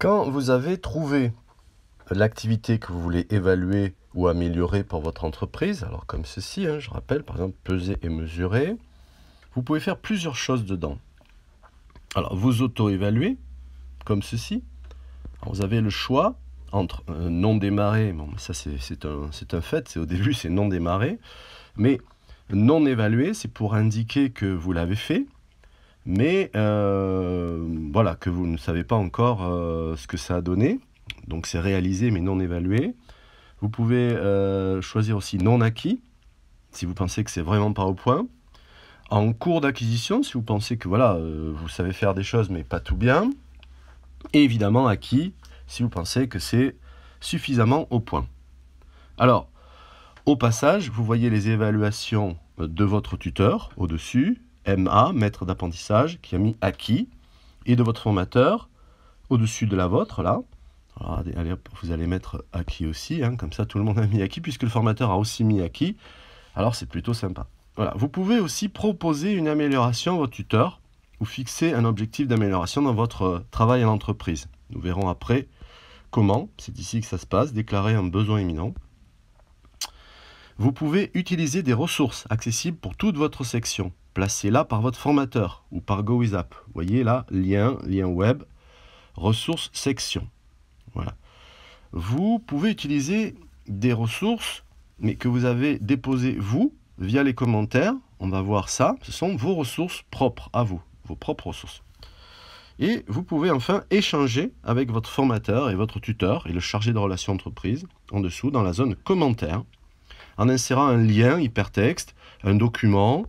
Quand vous avez trouvé l'activité que vous voulez évaluer ou améliorer pour votre entreprise, alors comme ceci, hein, je rappelle, par exemple, peser et mesurer, vous pouvez faire plusieurs choses dedans. Alors, vous auto-évaluez, comme ceci. vous avez le choix entre euh, non démarrer, bon, ça c'est un, un, fait, c'est au début c'est non démarré, mais non évaluer, c'est pour indiquer que vous l'avez fait, mais euh, voilà, que vous ne savez pas encore euh, ce que ça a donné. Donc c'est réalisé mais non évalué. Vous pouvez euh, choisir aussi non acquis, si vous pensez que c'est vraiment pas au point. En cours d'acquisition, si vous pensez que voilà, vous savez faire des choses mais pas tout bien. Et évidemment acquis, si vous pensez que c'est suffisamment au point. Alors, au passage, vous voyez les évaluations de votre tuteur au-dessus, MA, maître d'apprentissage, qui a mis acquis, et de votre formateur, au-dessus de la vôtre, là. vous allez mettre acquis aussi, hein, comme ça tout le monde a mis acquis, puisque le formateur a aussi mis acquis. Alors c'est plutôt sympa. Voilà. Vous pouvez aussi proposer une amélioration à votre tuteur ou fixer un objectif d'amélioration dans votre euh, travail en entreprise Nous verrons après comment, c'est ici que ça se passe, déclarer un besoin imminent. Vous pouvez utiliser des ressources accessibles pour toute votre section placez là par votre formateur ou par GoWithApp. Vous voyez là, lien, lien web, ressources, section. Voilà. Vous pouvez utiliser des ressources, mais que vous avez déposées vous, via les commentaires. On va voir ça. Ce sont vos ressources propres à vous, vos propres ressources. Et vous pouvez enfin échanger avec votre formateur et votre tuteur et le chargé de relations entreprises en dessous dans la zone commentaires en insérant un lien hypertexte, un document,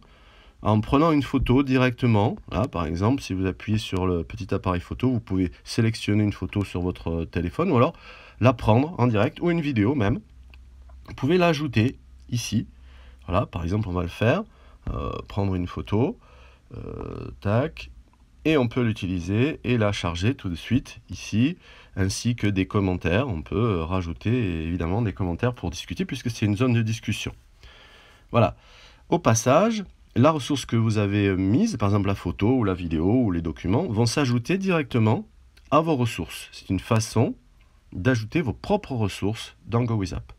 en prenant une photo directement. Là, par exemple, si vous appuyez sur le petit appareil photo, vous pouvez sélectionner une photo sur votre euh, téléphone ou alors la prendre en direct ou une vidéo même. Vous pouvez l'ajouter ici. Voilà, par exemple, on va le faire. Euh, prendre une photo. Euh, tac. Et on peut l'utiliser et la charger tout de suite ici, ainsi que des commentaires. On peut rajouter évidemment des commentaires pour discuter puisque c'est une zone de discussion. Voilà. Au passage, la ressource que vous avez mise, par exemple la photo ou la vidéo ou les documents, vont s'ajouter directement à vos ressources. C'est une façon d'ajouter vos propres ressources dans GoWizApp.